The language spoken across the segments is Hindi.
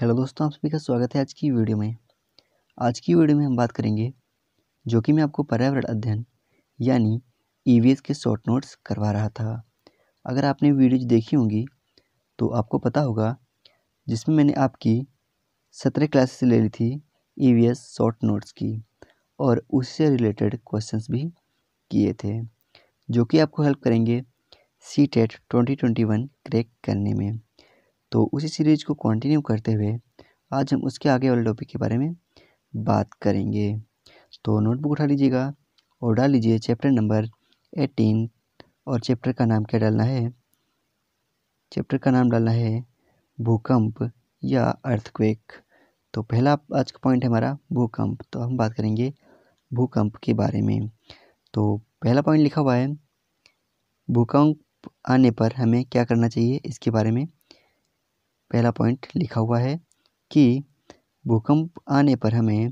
हेलो दोस्तों आप सभी का स्वागत है आज की वीडियो में आज की वीडियो में हम बात करेंगे जो कि मैं आपको पर्यावरण अध्ययन यानी ई e के शॉर्ट नोट्स करवा रहा था अगर आपने वीडियोज देखी होंगी तो आपको पता होगा जिसमें मैंने आपकी सत्रह क्लासेस ले ली थी ई शॉर्ट नोट्स की और उससे रिलेटेड क्वेश्चन भी किए थे जो कि आपको हेल्प करेंगे C TET e twenty twenty one crack करने में तो उसी सीरीज़ को कंटिन्यू करते हुए आज हम उसके आगे वाले टॉपिक के बारे में बात करेंगे तो नोटबुक उठा लीजिएगा और डाल लीजिए चैप्टर नंबर एटीन और चैप्टर का नाम क्या डालना है चैप्टर का नाम डालना है भूकंप या अर्थक्वेक तो पहला आज का पॉइंट है हमारा भूकंप तो हम बात करेंगे भूकंप के बारे में तो पहला पॉइंट लिखा हुआ है भूकंप आने पर हमें क्या करना चाहिए इसके बारे में पहला पॉइंट लिखा हुआ है कि भूकंप आने पर हमें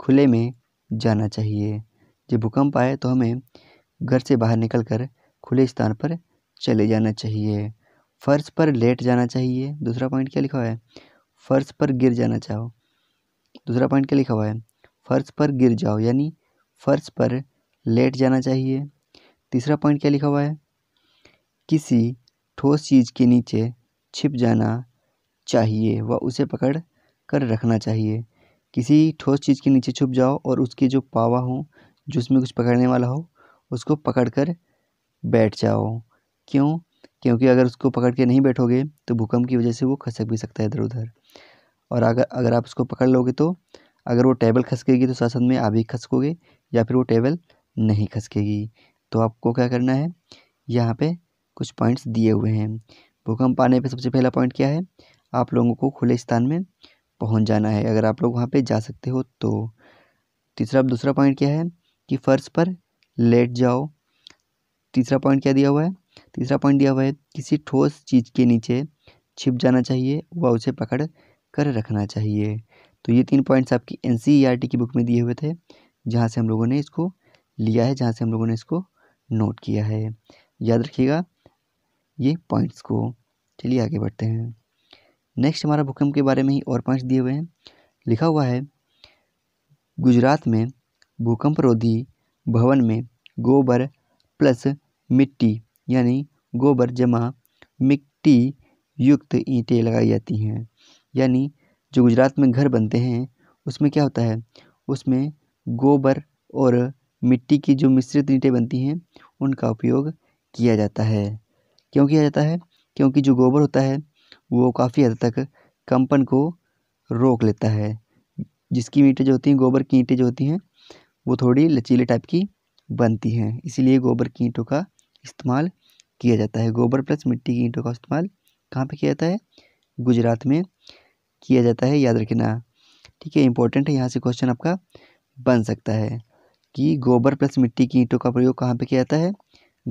खुले में जाना चाहिए जब भूकंप आए तो हमें घर से बाहर निकल कर खुले स्थान पर चले जाना चाहिए फर्श पर लेट जाना चाहिए दूसरा पॉइंट क्या लिखा हुआ है फर्श पर गिर जाना चाहो दूसरा पॉइंट क्या लिखा हुआ है फर्श पर गिर जाओ यानी फर्श पर लेट जाना चाहिए तीसरा पॉइंट क्या लिखा हुआ है किसी ठोस चीज़ के नीचे छिप जाना चाहिए व उसे पकड़ कर रखना चाहिए किसी ठोस चीज़ के नीचे छुप जाओ और उसके जो पावा हो जो उसमें कुछ पकड़ने वाला हो उसको पकड़ कर बैठ जाओ क्यों क्योंकि अगर उसको पकड़ के नहीं बैठोगे तो भूकंप की वजह से वो खसक भी सकता है इधर उधर और अगर अगर आप उसको पकड़ लोगे तो अगर वो टेबल खसकेगी तो साथ साथ में आप भी खसकोगे या फिर वो टेबल नहीं खसकेगी तो आपको क्या करना है यहाँ पे कुछ पॉइंट्स दिए हुए हैं भूकंप आने पे सबसे पहला पॉइंट क्या है आप लोगों को खुले स्थान में पहुंच जाना है अगर आप लोग वहाँ पे जा सकते हो तो तीसरा दूसरा पॉइंट क्या है कि फर्श पर लेट जाओ तीसरा पॉइंट क्या दिया हुआ है तीसरा पॉइंट दिया हुआ है किसी ठोस चीज़ के नीचे छिप जाना चाहिए व उसे पकड़ कर रखना चाहिए तो ये तीन पॉइंट्स आपकी एन e की बुक में दिए हुए थे जहाँ से हम लोगों ने इसको लिया है जहाँ से हम लोगों ने इसको नोट किया है याद रखिएगा ये पॉइंट्स को चलिए आगे बढ़ते हैं नेक्स्ट हमारा भूकंप के बारे में ही और पाँच दिए हुए हैं लिखा हुआ है गुजरात में भूकंप रोधी भवन में गोबर प्लस मिट्टी यानी गोबर जमा मिट्टी युक्त ईंटें लगाई जाती हैं यानी जो गुजरात में घर बनते हैं उसमें क्या होता है उसमें गोबर और मिट्टी की जो मिश्रित ईंटें बनती हैं उनका उपयोग किया जाता है क्यों किया जाता है क्योंकि जो गोबर होता है वो काफ़ी हद तक कंपन को रोक लेता है जिसकी ईंटें जो होती हैं गोबर की ईंटें जो होती हैं वो थोड़ी लचीले टाइप की बनती हैं इसीलिए गोबर की ईंटों का इस्तेमाल किया जाता है गोबर प्लस मिट्टी की ईंटों का इस्तेमाल कहाँ पे किया जाता है गुजरात में किया जाता है याद रखना ठीक है इंपॉर्टेंट है यहाँ से क्वेश्चन आपका बन सकता है कि गोबर प्लस मिट्टी की ईंटों का प्रयोग कहाँ पर किया जाता है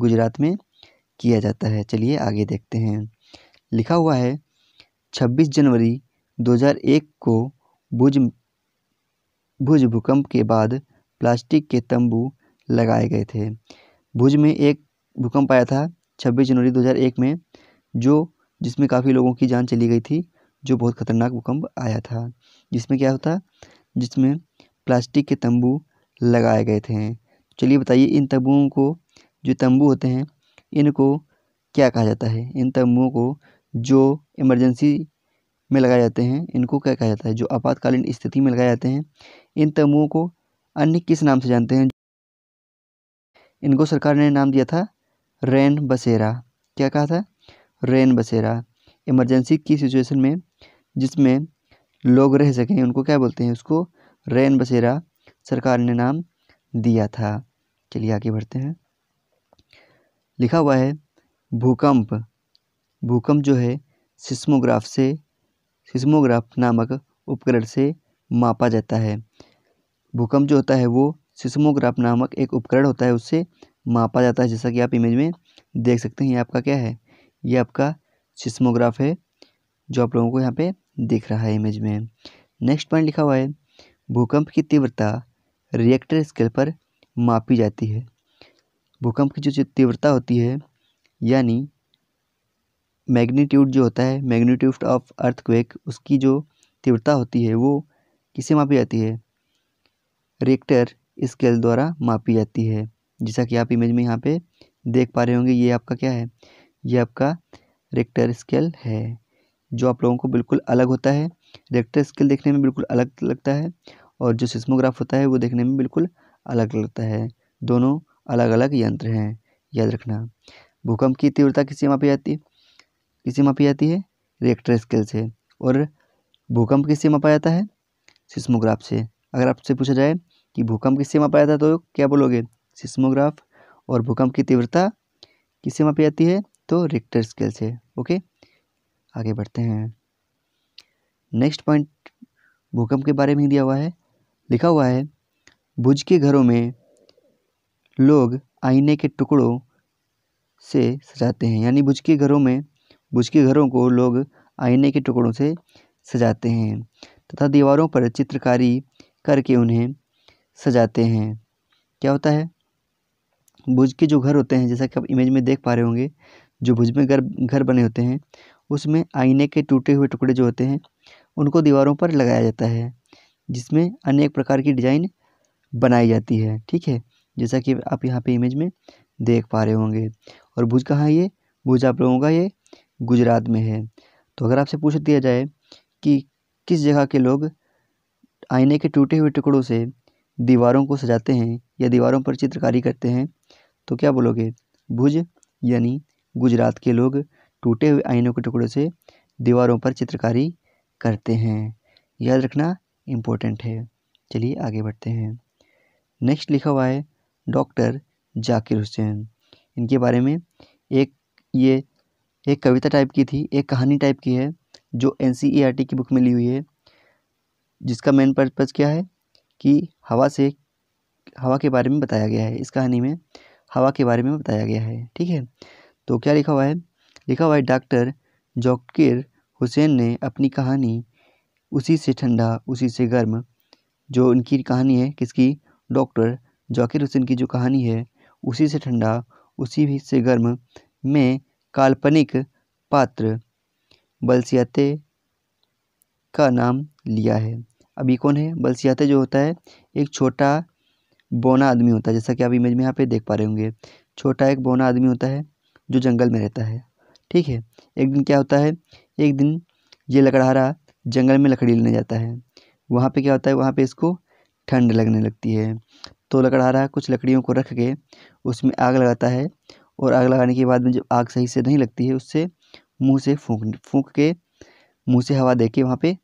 गुजरात में किया जाता है चलिए आगे देखते हैं लिखा हुआ है छब्बीस जनवरी दो हज़ार एक को भुज भुज भूकंप के बाद प्लास्टिक के तंबू लगाए गए थे भुज में एक भूकंप आया था छब्बीस जनवरी दो हज़ार एक में जो जिसमें काफ़ी लोगों की जान चली गई थी जो बहुत खतरनाक भूकंप आया था जिसमें क्या होता जिसमें प्लास्टिक के तंबू लगाए गए थे चलिए बताइए इन तंबुओं को जो तंबू होते हैं इनको क्या कहा जाता है इन तंबुओं को जो इमरजेंसी में लगाए जाते हैं इनको क्या कहा जाता है जो आपातकालीन स्थिति में लगाए जाते हैं इन तमुओं को अन्य किस नाम से जानते हैं इनको सरकार ने नाम दिया था रैन बसेरा क्या कहा था रैन बसेरा इमरजेंसी की सिचुएशन में जिसमें लोग रह सकें उनको क्या बोलते हैं उसको रैन बसेरा सरकार ने नाम दिया था चलिए आगे बढ़ते हैं लिखा हुआ है भूकंप भूकंप जो है सिस्मोग्राफ से सिस्मोग्राफ नामक उपकरण से मापा जाता है भूकंप जो होता है वो सिस्मोग्राफ नामक एक उपकरण होता है उससे मापा जाता है जैसा कि आप इमेज में देख सकते हैं ये आपका क्या है ये आपका सिस्मोग्राफ है जो आप लोगों को यहाँ पे दिख रहा है इमेज में नेक्स्ट पॉइंट लिखा हुआ है भूकंप की तीव्रता रिएक्टर स्केल पर मापी जाती है भूकंप की जो तीव्रता होती है यानी मैग्नीट्यूड जो होता है मैग्नीट्यूड ऑफ अर्थक्वेक उसकी जो तीव्रता होती है वो किसे मापी जाती है रेक्टर स्केल द्वारा मापी जाती है जैसा कि आप इमेज में यहाँ पे देख पा रहे होंगे ये आपका क्या है ये आपका रेक्टर स्केल है जो आप लोगों को बिल्कुल अलग होता है रेक्टर स्केल देखने में बिल्कुल अलग लगता है और जो सिस्मोग्राफ होता है वो देखने में बिल्कुल अलग लगता है दोनों अलग अलग यंत्र हैं याद रखना भूकंप की तीव्रता किसी मापी जाती है किसी मापी जाती है रेक्टर स्केल से और भूकंप किससे मापा जाता है सिस्मोग्राफ से अगर आपसे पूछा जाए कि भूकंप किससे मापा जाता है तो क्या बोलोगे सिस्मोग्राफ और भूकंप की तीव्रता किससे मापी जाती है तो रिक्टर स्केल से ओके आगे बढ़ते हैं नेक्स्ट पॉइंट भूकंप के बारे में दिया हुआ है लिखा हुआ है भुज के घरों में लोग आईने के टुकड़ों से सजाते हैं यानी भुज के घरों में बुच के घरों को लोग आईने के टुकड़ों से सजाते हैं तथा दीवारों पर चित्रकारी करके उन्हें सजाते हैं क्या होता है भुज के जो घर होते हैं जैसा कि आप इमेज में देख पा रहे होंगे जो भुज में घर घर बने होते हैं उसमें आईने के टूटे हुए टुकड़े जो होते हैं उनको दीवारों पर लगाया जाता है जिसमें अनेक प्रकार की डिज़ाइन बनाई जाती है ठीक है जैसा कि आप यहाँ पे इमेज में देख पा रहे होंगे और भुज कहाँ ये भुज आप लोगों का ये गुजरात में है तो अगर आपसे पूछ दिया जाए कि किस जगह के लोग आईने के टूटे हुए टुकड़ों से दीवारों को सजाते हैं या दीवारों पर चित्रकारी करते हैं तो क्या बोलोगे भुज यानी गुजरात के लोग टूटे हुए आईनों के टुकड़ों से दीवारों पर चित्रकारी करते हैं याद रखना इम्पोर्टेंट है चलिए आगे बढ़ते हैं नेक्स्ट लिखा हुआ है डॉक्टर जाकिर हुसैन इनके बारे में एक ये एक कविता टाइप की थी एक कहानी टाइप की है जो एन e की बुक में ली हुई है जिसका मेन पर्पज़ क्या है कि हवा से हवा के बारे में बताया गया है इस कहानी में हवा के बारे में बताया गया है ठीक है तो क्या लिखा हुआ है लिखा हुआ है डॉक्टर जॉकिर हुसैन ने अपनी कहानी उसी से ठंडा उसी से गर्म जो उनकी कहानी है किसकी डॉक्टर जॉकिर हुसैन की जो कहानी है उसी से ठंडा उसी भी से गर्म में काल्पनिक पात्र बलसियाते का नाम लिया है अभी कौन है बलसियाते जो होता है एक छोटा बौना आदमी होता है जैसा कि आप इमेज में यहाँ पे देख पा रहे होंगे छोटा एक बौना आदमी होता है जो जंगल में रहता है ठीक है एक दिन क्या होता है एक दिन ये लकड़हारा जंगल में लकड़ी लेने जाता है वहाँ पे क्या होता है वहाँ पे इसको ठंड लगने लगती है तो लकड़हारा कुछ लकड़ियों को रख के उसमें आग लगाता है और आग लगाने के बाद में जब आग सही से नहीं लगती है उससे मुंह से फूंक फूंक के मुंह से हवा दे के वहाँ पर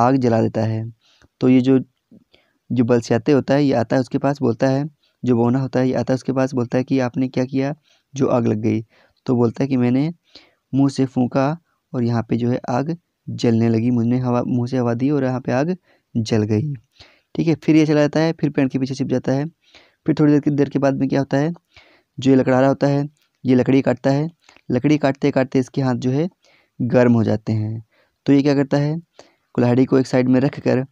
आग जला देता है तो ये जो जो बलस्याते होता है ये आता है उसके पास बोलता है जो बोना होता है ये आता है उसके पास बोलता है कि आपने क्या किया जो आग लग गई तो बोलता है कि मैंने मुँह से फूका और यहाँ पर जो है आग जलने लगी मुझने हवा मुँह से हवा दी और यहाँ पर आग जल गई ठीक है फिर ये चला जाता है फिर पेड़ के पीछे छिप जाता है फिर थोड़ी देर की देर के बाद में क्या होता है जो ये लकड़ा रहा होता है ये लकड़ी काटता है लकड़ी काटते काटते इसके हाथ जो है गर्म हो जाते हैं तो ये क्या करता है कुल्हाड़ी को एक साइड में रख कर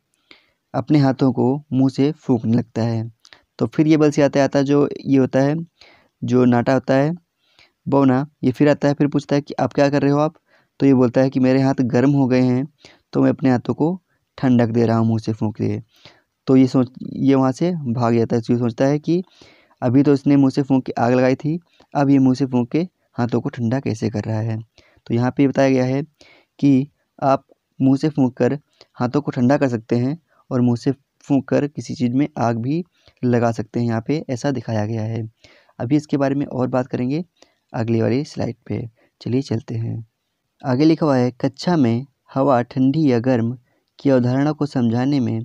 अपने हाथों को मुंह से फूकने लगता है तो फिर ये बल से आता है आता जो ये होता है जो नाटा होता है बौना ये फिर आता है फिर पूछता है कि आप क्या कर रहे हो आप तो ये बोलता है कि मेरे हाथ गर्म हो गए हैं तो मैं अपने हाथों को ठंडक दे रहा हूँ मुँह से फूँक के तो ये सोच ये वहाँ से भाग जाता है तो ये सोचता है कि अभी तो इसने मुँह से फूँक के आग लगाई थी अब ये मुँह से फूँक के हाथों को ठंडा कैसे कर रहा है तो यहाँ पे बताया गया है कि आप मुँह से फूँक कर हाथों को ठंडा कर सकते हैं और मुँह से फूँक कर किसी चीज़ में आग भी लगा सकते हैं यहाँ पे ऐसा दिखाया गया है अभी इसके बारे में और बात करेंगे अगले वाली स्लाइड पे चलिए चलते हैं आगे लिखा हुआ है कक्षा में हवा ठंडी या गर्म की अवधारणा को समझाने में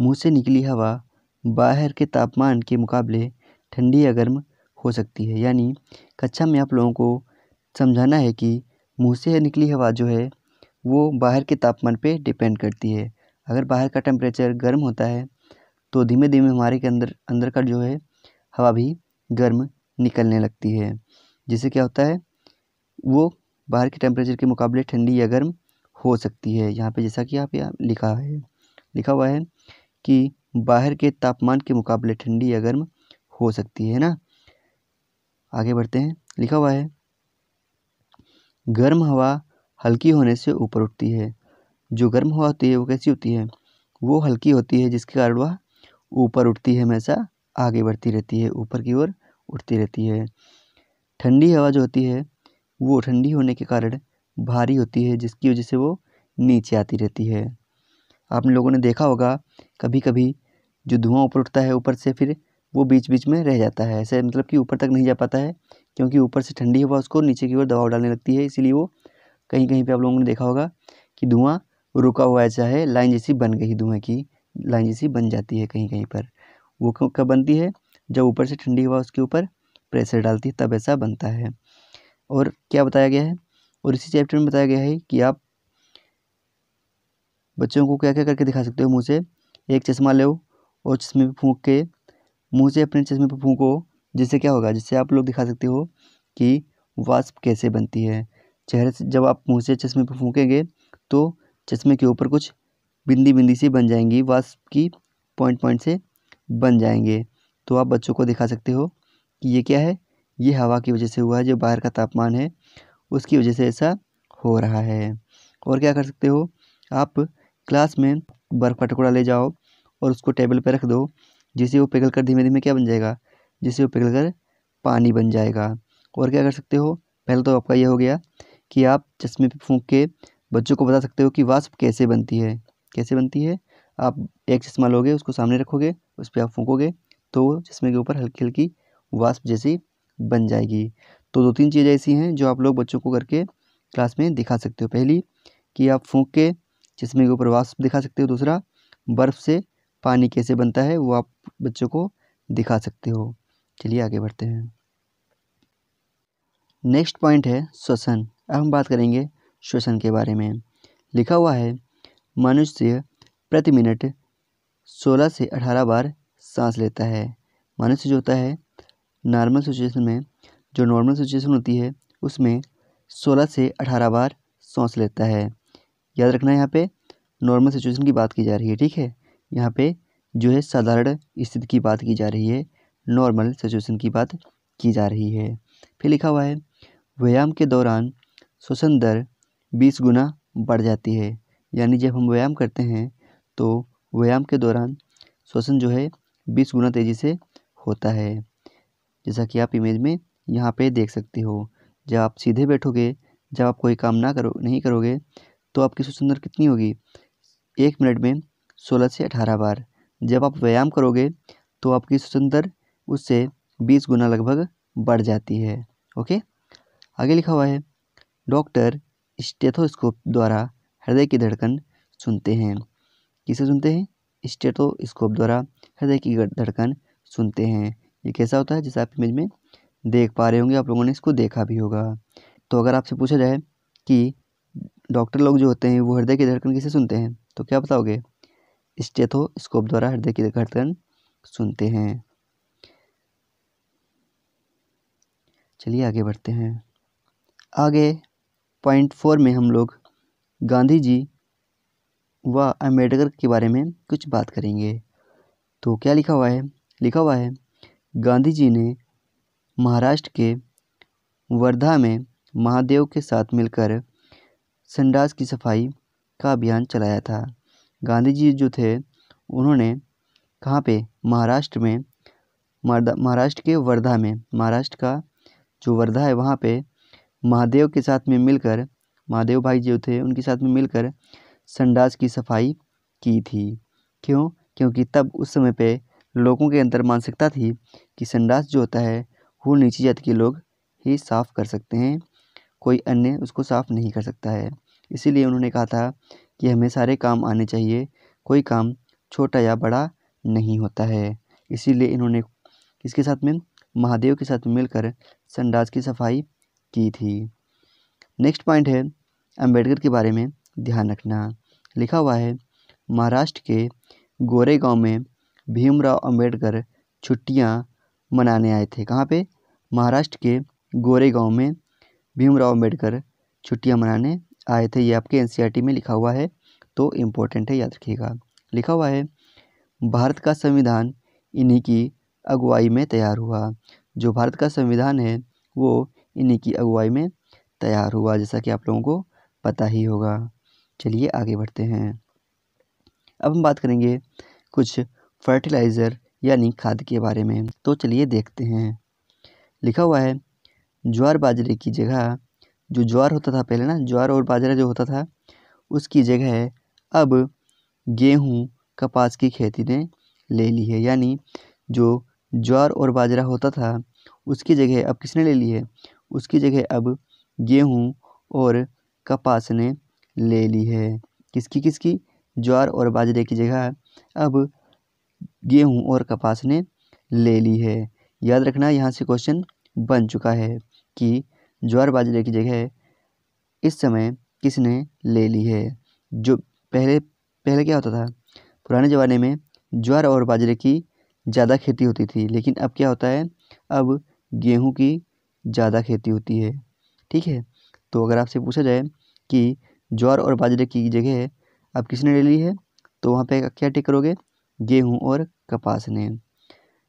मुँह से निकली हवा बाहर के तापमान के मुकाबले ठंडी या गर्म हो सकती है यानी कक्षा में आप लोगों को समझाना है कि मुँह से निकली हवा जो है वो बाहर के तापमान पे डिपेंड करती है अगर बाहर का टेम्परेचर गर्म होता है तो धीमे धीमे हमारे के अंदर अंदर का जो है हवा भी गर्म निकलने लगती है जिससे क्या होता है वो बाहर के टेम्परेचर के मुकाबले ठंडी या गर्म हो सकती है यहाँ पे जैसा कि आप यहाँ लिखा है लिखा हुआ है कि बाहर के तापमान के मुकाबले ठंडी या गर्म हो सकती है ना आगे बढ़ते हैं लिखा हुआ है गर्म हवा हल्की होने से ऊपर उठती है जो गर्म हवा होती है वो कैसी होती है वो हल्की होती है जिसके कारण वह ऊपर उठती है हमेशा आगे बढ़ती रहती है ऊपर की ओर उठती रहती है ठंडी हवा जो होती है वो ठंडी होने के कारण भारी होती है जिसकी वजह से वो नीचे आती रहती है आप लोगों ने देखा होगा कभी कभी जो धुआं ऊपर उठता है ऊपर से फिर वो बीच बीच में रह जाता है ऐसे मतलब कि ऊपर तक नहीं जा पाता है क्योंकि ऊपर से ठंडी हवा उसको नीचे की ओर दबाव डालने लगती है इसीलिए वो कहीं कहीं पर आप लोगों ने देखा होगा कि धुआँ रुका हुआ ऐसा है लाइन जैसी बन गई धुएँ की लाइन जैसी बन जाती है कहीं कहीं पर वो कब बनती है जब ऊपर से ठंडी हवा उसके ऊपर प्रेशर डालती है तब ऐसा बनता है और क्या बताया गया है और इसी चैप्टर में बताया गया है कि आप बच्चों को क्या क्या करके दिखा सकते हो मुँह से एक चश्मा लो और चश्मे में फूंक के मुँह से अपने चश्मे पर फूको जिससे क्या होगा जिससे आप लोग दिखा सकते हो कि वास्प कैसे बनती है चेहरे से जब आप मुँह से चश्मे पर फूकेंगे तो चश्मे के ऊपर कुछ बिंदी बिंदी सी बन जाएंगी वास्प की पॉइंट पॉइंट से बन जाएंगे तो आप बच्चों को दिखा सकते हो कि ये क्या है ये हवा की वजह से हुआ है जो बाहर का तापमान है उसकी वजह से ऐसा हो रहा है और क्या कर सकते हो आप क्लास में बर्फ़ का टुकड़ा ले जाओ और उसको टेबल पर रख दो जिसे वो पिघल कर धीमे धीमे क्या बन जाएगा जिसे वो पिघल कर पानी बन जाएगा और क्या कर सकते हो पहले तो आपका ये हो गया कि आप चश्मे पर फूँक के बच्चों को बता सकते हो कि वाष्प कैसे बनती है कैसे बनती है आप एक चश्मा लोगे उसको सामने रखोगे उस पर आप फूँकोगे तो चश्मे के ऊपर हल्की हल्की वास्प जैसी बन जाएगी तो दो तीन चीज़ें ऐसी हैं जो आप लोग बच्चों को करके क्लास में दिखा सकते हो पहली कि आप फूँक के चश्मे के ऊपर वास्प दिखा सकते हो दूसरा बर्फ़ से पानी कैसे बनता है वो आप बच्चों को दिखा सकते हो चलिए आगे बढ़ते हैं नेक्स्ट पॉइंट है श्वसन अब हम बात करेंगे श्वसन के बारे में लिखा हुआ है मनुष्य प्रति मिनट 16 से 18 बार सांस लेता है मनुष्य जो होता है नॉर्मल सिचुएशन में जो नॉर्मल सिचुएशन होती है उसमें 16 से 18 बार सांस लेता है याद रखना यहाँ पे नॉर्मल सिचुएशन की बात की जा रही है ठीक है यहाँ पे जो है साधारण स्थिति की बात की जा रही है नॉर्मल सिचुएशन की बात की जा रही है फिर लिखा हुआ है व्यायाम के दौरान श्वसन दर बीस गुना बढ़ जाती है यानी जब हम व्यायाम करते हैं तो व्यायाम के दौरान श्वसन जो है बीस गुना तेज़ी से होता है जैसा कि आप इमेज में यहाँ पे देख सकते हो जब आप सीधे बैठोगे जब आप कोई काम ना करो नहीं करोगे तो आपकी श्वसन दर कितनी होगी एक मिनट में सोलह से अठारह बार जब आप व्यायाम करोगे तो आपकी सुंदर उससे बीस गुना लगभग बढ़ जाती है ओके आगे लिखा हुआ है डॉक्टर स्टेथोस्कोप द्वारा हृदय की धड़कन सुनते हैं किसे सुनते हैं स्टेथोस्कोप द्वारा हृदय की धड़कन सुनते हैं ये कैसा होता है जैसे आप इमेज में देख पा रहे होंगे आप लोगों ने इसको देखा भी होगा तो अगर आपसे पूछा जाए कि डॉक्टर लोग जो होते हैं वो हृदय की धड़कन किसे सुनते हैं तो क्या बताओगे स्टेथोस्कोप द्वारा हृदय की धड़कन सुनते हैं चलिए आगे बढ़ते हैं आगे पॉइंट फोर में हम लोग गांधी जी व अम्बेडकर के बारे में कुछ बात करेंगे तो क्या लिखा हुआ है लिखा हुआ है गांधी जी ने महाराष्ट्र के वर्धा में महादेव के साथ मिलकर संडास की सफाई का अभियान चलाया था गाँधी जी जो थे उन्होंने कहाँ पे महाराष्ट्र में महाराष्ट्र के वर्धा में महाराष्ट्र का जो वर्धा है वहाँ पर महादेव के साथ में मिलकर महादेव भाई जो थे उनके साथ में मिलकर संडास की सफाई की थी क्यों क्योंकि तब उस समय पे लोगों के अंदर मानसिकता थी कि संडास जो होता है वो नीची जाति के लोग ही साफ़ कर सकते हैं कोई अन्य उसको साफ़ नहीं कर सकता है इसीलिए उन्होंने कहा था कि हमें सारे काम आने चाहिए कोई काम छोटा या बड़ा नहीं होता है इसीलिए इन्होंने इसके साथ में महादेव के साथ मिलकर संडास की सफाई की थी नेक्स्ट पॉइंट है अंबेडकर के बारे में ध्यान रखना लिखा हुआ है महाराष्ट्र के गोरे गांव में भीमराव अंबेडकर छुट्टियां मनाने आए थे कहाँ पे महाराष्ट्र के गोरे गांव में भीमराव अंबेडकर छुट्टियां मनाने आए थे ये आपके एन e में लिखा हुआ है तो इम्पोर्टेंट है याद रखिएगा लिखा हुआ है भारत का संविधान इन्हीं की अगुवाई में तैयार हुआ जो भारत का संविधान है वो इन्हीं की अगुवाई में तैयार हुआ जैसा कि आप लोगों को पता ही होगा चलिए आगे बढ़ते हैं अब हम बात करेंगे कुछ फर्टिलाइज़र यानी खाद के बारे में तो चलिए देखते हैं लिखा हुआ है ज्वार बाजरे की जगह जो ज्वार होता था पहले ना ज्वार और बाजरा जो होता था उसकी जगह अब गेहूँ कपास की खेती ने ले ली है यानी जो ज्वार और बाजरा होता था उसकी जगह अब किसने ले ली है उसकी जगह अब गेहूँ और कपास ने ले ली है किसकी किसकी ज्वार और बाजरे की जगह अब गेहूँ और कपास ने ले ली है याद रखना यहाँ से क्वेश्चन बन चुका है कि ज्वार बाजरे की जगह इस समय किसने ले ली है जो पहले पहले क्या होता था पुराने ज़माने में ज्वार और बाजरे की ज़्यादा खेती होती थी लेकिन अब क्या होता है अब गेहूं की ज़्यादा खेती होती है ठीक है तो अगर आपसे पूछा जाए कि ज्वार और बाजरे की जगह अब किसने ले ली है तो वहाँ पे क्या टिक करोगे गेहूँ और कपास ने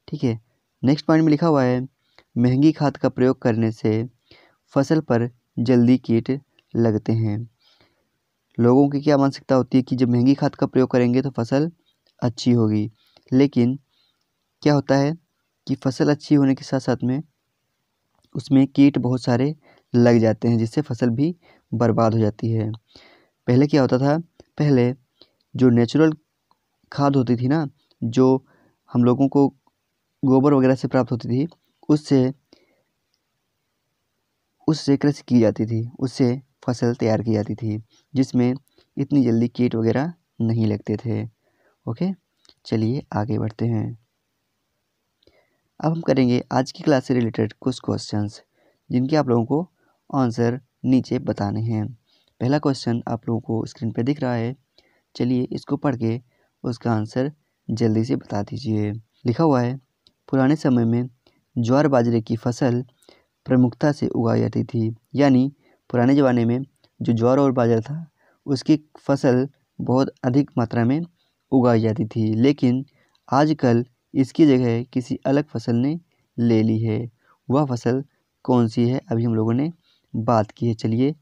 ठीक है नेक्स्ट पॉइंट में लिखा हुआ है महंगी खाद का प्रयोग करने से फसल पर जल्दी कीट लगते हैं लोगों की क्या मानसिकता होती है कि जब महंगी खाद का प्रयोग करेंगे तो फसल अच्छी होगी लेकिन क्या होता है कि फसल अच्छी होने के साथ साथ में उसमें कीट बहुत सारे लग जाते हैं जिससे फसल भी बर्बाद हो जाती है पहले क्या होता था पहले जो नेचुरल खाद होती थी ना जो हम लोगों को गोबर वगैरह से प्राप्त होती थी उससे उससे कृषि की जाती थी उससे फसल तैयार की जाती थी जिसमें इतनी जल्दी कीट वगैरह नहीं लगते थे ओके चलिए आगे बढ़ते हैं अब हम करेंगे आज की क्लास से रिलेटेड कुछ क्वेश्चंस जिनके आप लोगों को आंसर नीचे बताने हैं पहला क्वेश्चन आप लोगों को स्क्रीन पर दिख रहा है चलिए इसको पढ़ के उसका आंसर जल्दी से बता दीजिए लिखा हुआ है पुराने समय में ज्वार बाजरे की फसल प्रमुखता से उगाई जाती थी यानी पुराने ज़माने में जो ज्वार और बाजरा था उसकी फसल बहुत अधिक मात्रा में उगाई जाती थी लेकिन आजकल इसकी जगह किसी अलग फसल ने ले ली है वह फसल कौन सी है अभी हम लोगों ने बात की है चलिए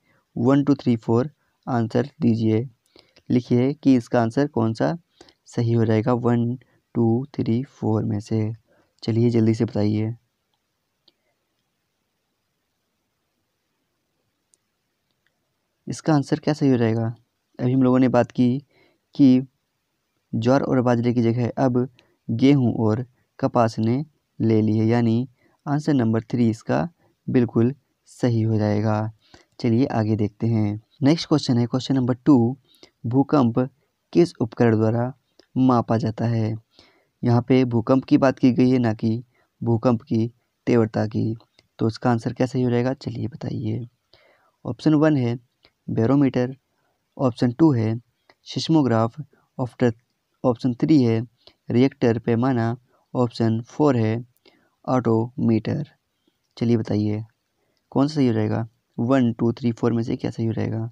one two three four answer दीजिए लिखिए कि इसका आंसर कौन सा सही हो जाएगा वन टू थ्री फोर में से चलिए जल्दी से बताइए इसका आंसर क्या सही हो जाएगा अभी हम लोगों ने बात की कि ज्वार और बाजरे की जगह अब गेहूं और कपास ने ले ली है यानी आंसर नंबर थ्री इसका बिल्कुल सही हो जाएगा चलिए आगे देखते हैं नेक्स्ट क्वेश्चन है क्वेश्चन नंबर टू भूकंप किस उपकरण द्वारा मापा जाता है यहाँ पे भूकंप की बात की गई है ना कि भूकंप की तीव्रता की तो इसका आंसर क्या सही हो जाएगा चलिए बताइए ऑप्शन वन है बैरोमीटर ऑप्शन टू है सिस्मोग्राफ ऑप्टर ऑप्शन थ्री है रिएक्टर पैमाना ऑप्शन फोर है ऑटोमीटर चलिए बताइए कौन सा सही हो जाएगा वन टू थ्री फोर में से क्या सही हो जाएगा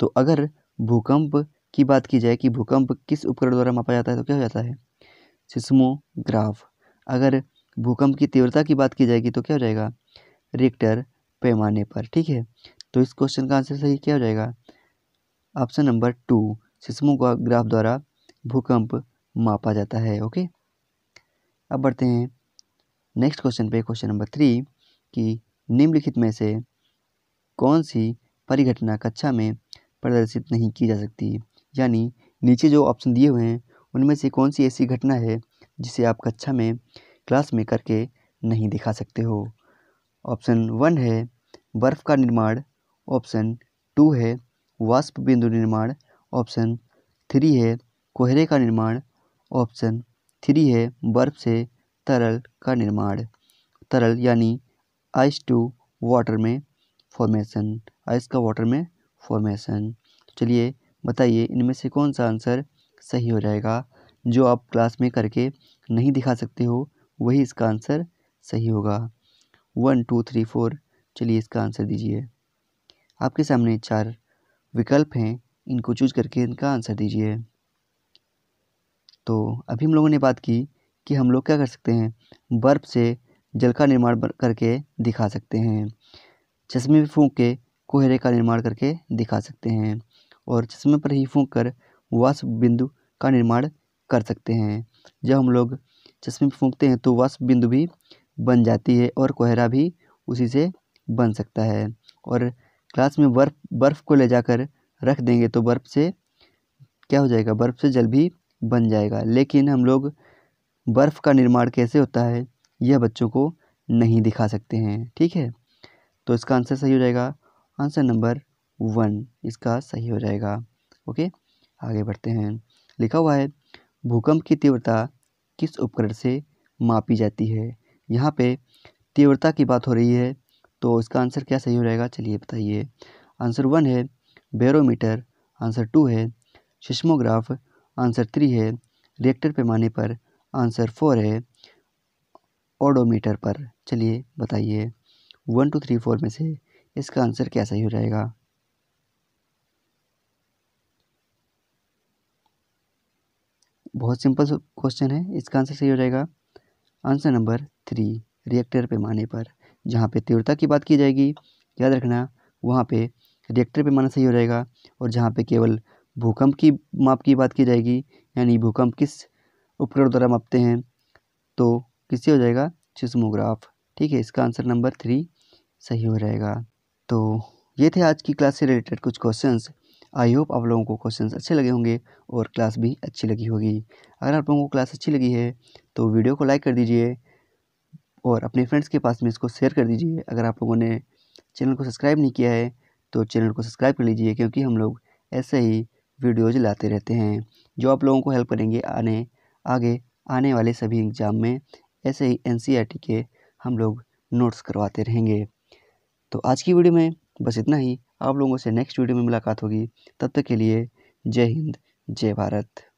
तो अगर भूकंप की बात की जाए कि भूकंप किस उपकरण द्वारा मापा जाता है तो क्या हो जाता है सिस्मोग्राफ अगर भूकंप की तीव्रता की बात की जाएगी तो क्या हो जाएगा रिएक्टर पैमाने पर ठीक है तो इस क्वेश्चन का आंसर सही क्या हो जाएगा ऑप्शन नंबर टू सिस्मोग्राफ द्वारा भूकंप मापा जाता है ओके अब बढ़ते हैं नेक्स्ट क्वेश्चन पे क्वेश्चन नंबर थ्री कि निम्नलिखित में से कौन सी परिघटना कक्षा में प्रदर्शित नहीं की जा सकती यानी नीचे जो ऑप्शन दिए हुए हैं उनमें से कौन सी ऐसी घटना है जिसे आप कक्षा में क्लास में करके नहीं दिखा सकते हो ऑप्शन वन है बर्फ़ का निर्माण ऑप्शन टू है वाष्प बिंदु निर्माण ऑप्शन थ्री है कोहरे का निर्माण ऑप्शन थ्री है बर्फ से तरल का निर्माण तरल यानी आइस टू वाटर में फॉर्मेशन आइस का वाटर में फॉर्मेशन चलिए बताइए इनमें से कौन सा आंसर सही हो जाएगा जो आप क्लास में करके नहीं दिखा सकते हो वही इसका आंसर सही होगा वन टू थ्री फोर चलिए इसका आंसर दीजिए आपके सामने चार विकल्प हैं इनको चूज करके इनका आंसर दीजिए तो अभी हम लोगों ने बात की कि हम लोग क्या कर सकते हैं बर्फ से जल का निर्माण करके दिखा सकते हैं चश्मे में फूँक के कोहरे का निर्माण करके दिखा सकते हैं और चश्मे पर ही फूँक कर वाष्प बिंदु का निर्माण कर सकते हैं जब हम लोग चश्मे में फूँकते हैं तो वाष्प बिंदु भी बन जाती है और कोहरा भी उसी से बन सकता है और ग्लास में बर्फ बर्फ़ को ले जाकर रख देंगे तो बर्फ़ से क्या हो जाएगा बर्फ़ से जल भी बन जाएगा लेकिन हम लोग बर्फ़ का निर्माण कैसे होता है यह बच्चों को नहीं दिखा सकते हैं ठीक है तो इसका आंसर सही हो जाएगा आंसर नंबर वन इसका सही हो जाएगा ओके आगे बढ़ते हैं लिखा हुआ है भूकंप की तीव्रता किस उपकरण से मापी जाती है यहाँ पे तीव्रता की बात हो रही है तो इसका आंसर क्या सही हो जाएगा चलिए बताइए आंसर वन है बैरोमीटर आंसर टू है शिश्मोग्राफ आंसर थ्री है रिएक्टर पैमाने पर आंसर फोर है ओडोमीटर पर चलिए बताइए वन टू थ्री फोर में से इसका आंसर क्या सही हो जाएगा बहुत सिंपल क्वेश्चन है इसका आंसर सही हो जाएगा आंसर नंबर थ्री रिएक्टर पैमाने पर जहाँ पे तीव्रता की बात की जाएगी याद रखना वहाँ पे रिएक्टर पैमाना सही हो जाएगा और जहाँ पे केवल भूकंप की माप की बात की जाएगी यानी भूकंप किस उपकरण द्वारा मापते हैं तो किससे हो जाएगा सिस्मोग्राफ ठीक है इसका आंसर नंबर थ्री सही हो जाएगा तो ये थे आज की क्लास से रिलेटेड कुछ क्वेश्चंस आई होप आप लोगों को क्वेश्चंस अच्छे लगे होंगे और क्लास भी अच्छी लगी होगी अगर आप लोगों को क्लास अच्छी लगी है तो वीडियो को लाइक कर दीजिए और अपने फ्रेंड्स के पास में इसको शेयर कर दीजिए अगर आप लोगों ने चैनल को सब्सक्राइब नहीं किया है तो चैनल को सब्सक्राइब कर लीजिए क्योंकि हम लोग ऐसे ही वीडियोज लाते रहते हैं जो आप लोगों को हेल्प करेंगे आने आगे आने वाले सभी एग्ज़ाम में ऐसे ही एन e के हम लोग नोट्स करवाते रहेंगे तो आज की वीडियो में बस इतना ही आप लोगों से नेक्स्ट वीडियो में मुलाकात होगी तब तक के लिए जय हिंद जय भारत